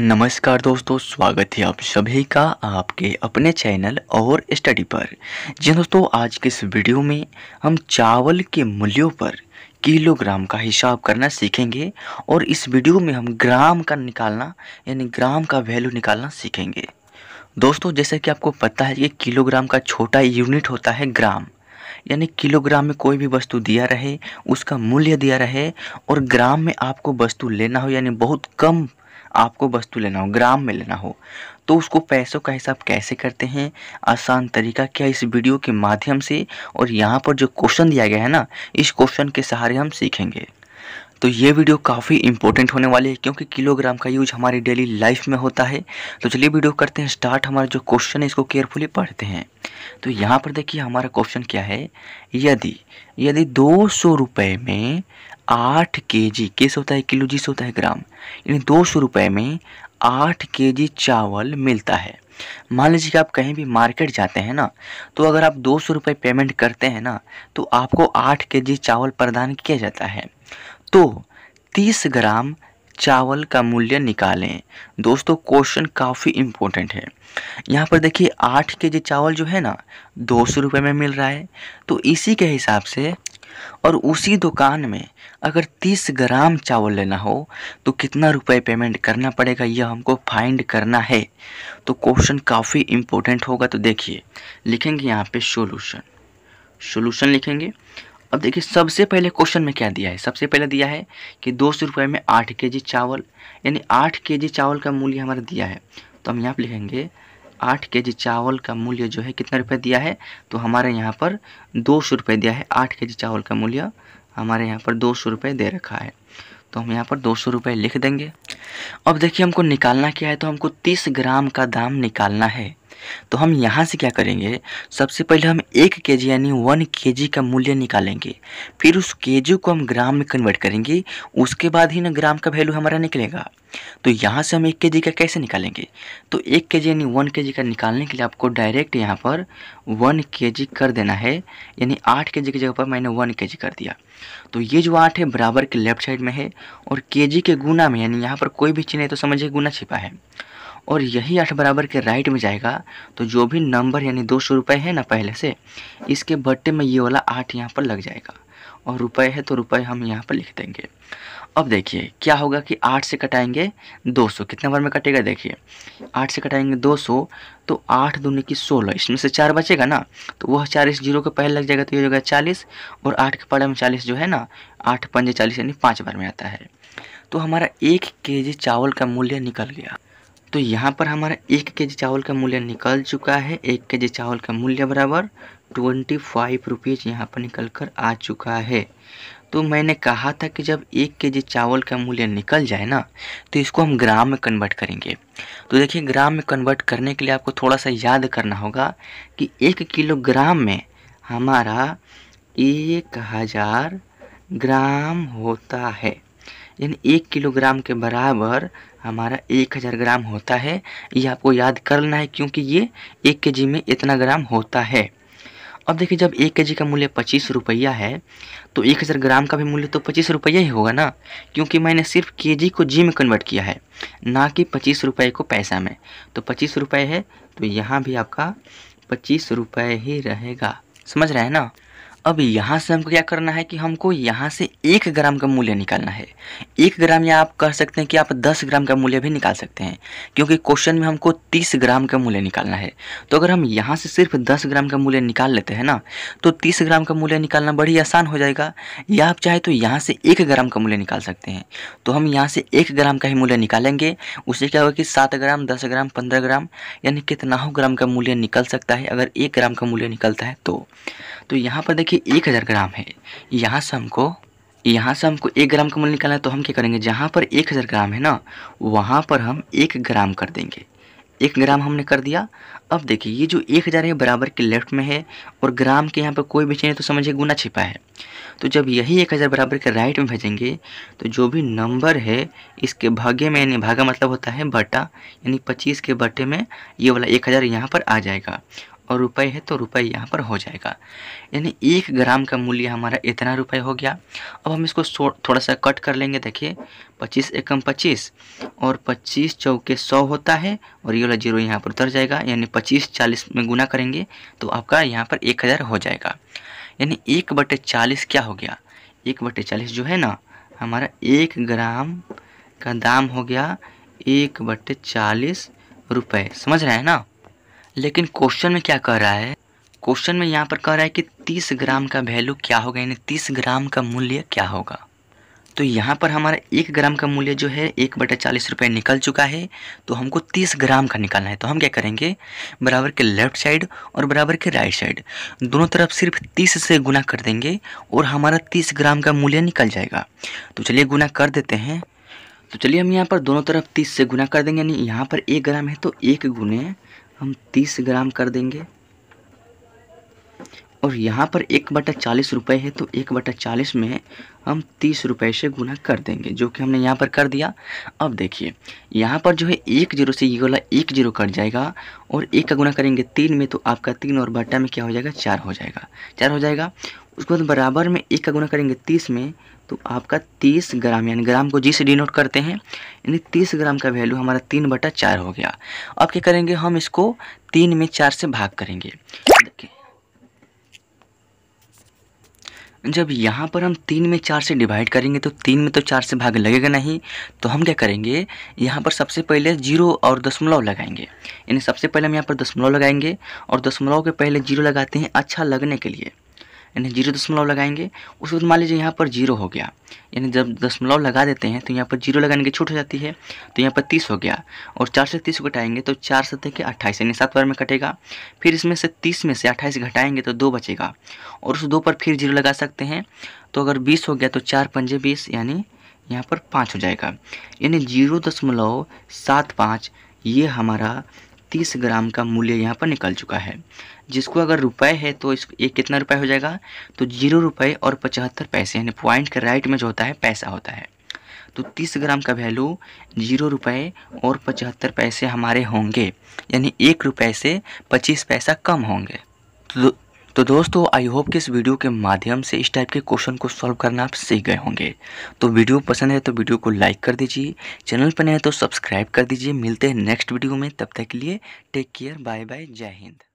नमस्कार दोस्तों स्वागत है आप सभी का आपके अपने चैनल और स्टडी पर जी दोस्तों आज के इस वीडियो में हम चावल के मूल्यों पर किलोग्राम का हिसाब करना सीखेंगे और इस वीडियो में हम ग्राम का निकालना यानी ग्राम का वैल्यू निकालना सीखेंगे दोस्तों जैसे कि आपको पता है कि किलोग्राम का छोटा यूनिट होता है ग्राम यानी किलोग्राम में कोई भी वस्तु दिया रहे उसका मूल्य दिया रहे और ग्राम में आपको वस्तु लेना हो यानी बहुत कम आपको वस्तु लेना हो ग्राम में लेना हो तो उसको पैसों का हिसाब कैसे करते हैं आसान तरीका क्या इस वीडियो के माध्यम से और यहाँ पर जो क्वेश्चन दिया गया है ना इस क्वेश्चन के सहारे हम सीखेंगे तो ये वीडियो काफ़ी इंपॉर्टेंट होने वाली है क्योंकि किलोग्राम का यूज हमारी डेली लाइफ में होता है तो चलिए वीडियो करते हैं स्टार्ट हमारा जो क्वेश्चन है इसको केयरफुली पढ़ते हैं तो यहाँ पर देखिए हमारा क्वेश्चन क्या है यदि यदि दो सौ रुपये में आठ के जी केस होता है किलो जी होता है ग्राम यानी दो सौ रुपये में आठ के जी चावल मिलता है मान लीजिए कि आप कहीं भी मार्केट जाते हैं ना तो अगर आप दो सौ रुपये पेमेंट करते हैं ना तो आपको आठ के जी चावल प्रदान किया जाता है तो 30 ग्राम चावल का मूल्य निकालें दोस्तों क्वेश्चन काफ़ी इम्पोर्टेंट है यहाँ पर देखिए आठ के जी चावल जो है ना दो सौ रुपये में मिल रहा है तो इसी के हिसाब से और उसी दुकान में अगर तीस ग्राम चावल लेना हो तो कितना रुपए पेमेंट करना पड़ेगा यह हमको फाइंड करना है तो क्वेश्चन काफ़ी इम्पोर्टेंट होगा तो देखिए लिखेंगे यहाँ पे सॉल्यूशन सॉल्यूशन लिखेंगे अब देखिए सबसे पहले क्वेश्चन में क्या दिया है सबसे पहले दिया है कि दो सौ रुपये में आठ के जी चावल यानी आठ के जी चावल का मूल्य हमारा दिया है तो हम यहाँ पर लिखेंगे आठ के जी चावल का मूल्य जो है कितना रुपये दिया है तो हमारे यहाँ पर दो सौ रुपये दिया है आठ के जी चावल का मूल्य हमारे यहाँ पर दो सौ रुपये दे रखा है तो हम यहाँ पर दो सौ रुपये लिख देंगे अब देखिए हमको निकालना क्या है तो हमको तीस ग्राम का दाम निकालना है तो हम यहाँ से क्या करेंगे सबसे पहले हम एक के यानी वन के का मूल्य निकालेंगे फिर उस के को हम ग्राम में कन्वर्ट करेंगे उसके बाद ही ना ग्राम का वैल्यू हमारा निकलेगा तो यहाँ से हम एक के का कैसे निकालेंगे तो एक के यानी वन के का निकालने के लिए आपको डायरेक्ट यहाँ पर वन के कर देना है यानी आठ के की जगह पर मैंने वन के कर दिया तो ये जो आठ है बराबर के लेफ्ट साइड में है और के के गुना में यानी यहाँ पर कोई भी चिन्ह है तो समझिए गुना छिपा है और यही आठ बराबर के राइट में जाएगा तो जो भी नंबर यानी दो सौ रुपये है ना पहले से इसके बट्टे में ये वाला आठ यहाँ पर लग जाएगा और रुपये है तो रुपये हम यहाँ पर लिख देंगे अब देखिए क्या होगा कि आठ से कटाएंगे दो सौ कितने बार में कटेगा देखिए आठ से कटाएंगे दो सौ तो आठ दूनी की सोलह इसमें से चार बचेगा ना तो वह चालीस जीरो के पहले लग जाएगा तो ये हो जाएगा चालीस और आठ के पड़े में चालीस जो है ना आठ पंजे चालीस यानी पाँच बार में आता है तो हमारा एक के जी चावल का मूल्य निकल गया तो यहाँ पर हमारा एक के जी चावल का मूल्य निकल चुका है एक के जी चावल का मूल्य बराबर ट्वेंटी फाइव रुपीज़ यहाँ पर निकल कर आ चुका है तो मैंने कहा था कि जब एक के जी चावल का मूल्य निकल जाए ना तो इसको हम ग्राम में कन्वर्ट करेंगे तो देखिए ग्राम में कन्वर्ट करने के लिए आपको थोड़ा सा याद करना होगा कि एक किलोग्राम में हमारा एक हज़ार ग्राम होता है यानी एक किलोग्राम के बराबर हमारा एक हज़ार ग्राम होता है ये आपको याद कर लेना है क्योंकि ये एक के में इतना ग्राम होता है अब देखिए जब एक के का मूल्य पच्चीस रुपया है तो एक हज़ार ग्राम का भी मूल्य तो पच्चीस रुपया ही होगा ना क्योंकि मैंने सिर्फ के जी को जी में कन्वर्ट किया है ना कि पच्चीस रुपये को पैसा में तो पच्चीस रुपये है तो यहाँ भी आपका पच्चीस रुपये ही रहेगा समझ रहे हैं ना अब यहाँ से हमको क्या करना है कि हमको यहाँ से एक ग्राम का मूल्य निकालना है एक ग्राम या आप कह सकते हैं कि आप दस ग्राम का मूल्य भी निकाल सकते हैं क्योंकि क्वेश्चन में हमको तीस ग्राम का मूल्य निकालना है तो अगर हम यहाँ से सिर्फ दस ग्राम का मूल्य निकाल लेते हैं ना तो तीस ग्राम का मूल्य निकालना बड़ी आसान हो जाएगा या आप चाहे तो यहाँ से एक ग्राम का मूल्य निकाल सकते हैं तो हम यहाँ से एक ग्राम का ही मूल्य निकालेंगे उससे क्या होगा कि सात ग्राम दस ग्राम पंद्रह ग्राम यानी कितना ग्राम का मूल्य निकल सकता है अगर एक ग्राम का मूल्य निकलता है तो, तो यहाँ पर देखिए देखिए एक हज़ार ग्राम है यहाँ से हमको यहाँ से हमको एक ग्राम का मूल्य निकालना है तो हम क्या करेंगे जहाँ पर एक हज़ार ग्राम है ना वहाँ पर हम एक ग्राम कर देंगे एक ग्राम हमने कर दिया अब देखिए ये जो एक हज़ार है बराबर के लेफ्ट में है और ग्राम के यहाँ पर कोई भी चीज़ तो समझिए गुना छिपा है तो जब यही एक हज़ार बराबर के राइट में भेजेंगे तो जो भी नंबर है इसके भाग्य में यानी भागा मतलब होता है बटा यानी पच्चीस के बटे में ये वाला एक हज़ार यहाँ पर आ जाएगा और रुपए है तो रुपए यहाँ पर हो जाएगा यानी एक ग्राम का मूल्य हमारा इतना रुपए हो गया अब हम इसको थोड़ा सा कट कर लेंगे देखिए पच्चीस एकम पच्चीस और पच्चीस चौके सौ होता है और ये वाला जीरो यहाँ पर उतर जाएगा यानी पच्चीस चालीस में गुना करेंगे तो आपका यहाँ पर एक हज़ार हो जाएगा यानी एक बटे चालीस क्या हो गया एक बटे चालीस जो है ना हमारा एक ग्राम का दाम हो गया एक बटे चालीस रुपये समझ रहे हैं ना लेकिन क्वेश्चन में क्या कह रहा है क्वेश्चन में यहाँ पर कह रहा है कि 30 ग्राम का वैल्यू क्या होगा यानी 30 ग्राम का मूल्य क्या होगा तो यहाँ पर हमारा एक ग्राम का मूल्य जो है एक बटा चालीस रुपये निकल चुका है तो हमको तीस ग्राम का निकालना है तो हम क्या करेंगे बराबर के लेफ्ट साइड और बराबर के राइट साइड दोनों तरफ सिर्फ तीस से गुना कर देंगे और हमारा तीस ग्राम का मूल्य निकल जाएगा तो चलिए गुना कर देते हैं तो चलिए हम यहाँ पर दोनों तरफ तीस से गुना कर देंगे यानी यहाँ पर एक ग्राम है तो एक गुने हम तीस ग्राम कर देंगे और यहाँ पर एक बटा चालीस रुपये है तो एक बटा चालीस में हम तीस रुपये से गुना कर देंगे जो कि हमने यहाँ पर कर दिया अब देखिए यहाँ पर जो है एक जीरो से ये वाला एक जीरो कट जाएगा और एक का गुना करेंगे तीन में तो आपका तीन और बटा में क्या हो जाएगा चार हो जाएगा चार हो जाएगा उसके बाद बराबर में एक का गुना करेंगे तीस में तो आपका तीस ग्राम यानी ग्राम को जी से डिनोट करते हैं यानी तीस ग्राम का वैल्यू हमारा तीन बटा चार हो गया अब क्या करेंगे हम इसको तीन में चार से भाग करेंगे जब यहाँ पर हम तीन में चार से डिवाइड करेंगे तो तीन में तो चार से भाग लगेगा नहीं तो हम क्या करेंगे यहाँ पर सबसे पहले जीरो और दशमलव लगाएंगे यानी सबसे पहले हम यहाँ पर दशमलव लगाएंगे और दशमलव के पहले जीरो लगाते हैं अच्छा लगने के लिए यानी जीरो दशमलव लगाएंगे उसके बाद मान लीजिए यहाँ पर जीरो हो गया यानी जब दशमलव लगा देते हैं तो यहाँ पर जीरो लगाने की छूट हो जाती है तो यहाँ पर तीस हो गया और चार से तीस को घटाएंगे तो चार से देखिए अट्ठाईस यानी सात बार में कटेगा फिर इसमें से तीस में से अट्ठाईस घटाएंगे तो दो बचेगा और उस दो पर फिर जीरो लगा सकते हैं तो अगर बीस हो गया तो चार पंजे बीस यानी यहाँ पर पाँच हो जाएगा यानी जीरो दशमलव सात पाँच ये हमारा तीस ग्राम का मूल्य यहाँ पर निकल चुका है जिसको अगर रुपए है तो इस ये कितना रुपए हो जाएगा तो जीरो रुपए और पचहत्तर पैसे यानी पॉइंट के राइट में जो होता है पैसा होता है तो तीस ग्राम का वैल्यू जीरो रुपये और पचहत्तर पैसे हमारे होंगे यानी एक रुपये से पच्चीस पैसा कम होंगे तो तो दोस्तों आई होप कि इस वीडियो के माध्यम से इस टाइप के क्वेश्चन को सॉल्व करना आप सीख गए होंगे तो वीडियो पसंद है तो वीडियो को लाइक कर दीजिए चैनल पर नए तो सब्सक्राइब कर दीजिए मिलते हैं नेक्स्ट वीडियो में तब तक के लिए टेक केयर बाय बाय जय हिंद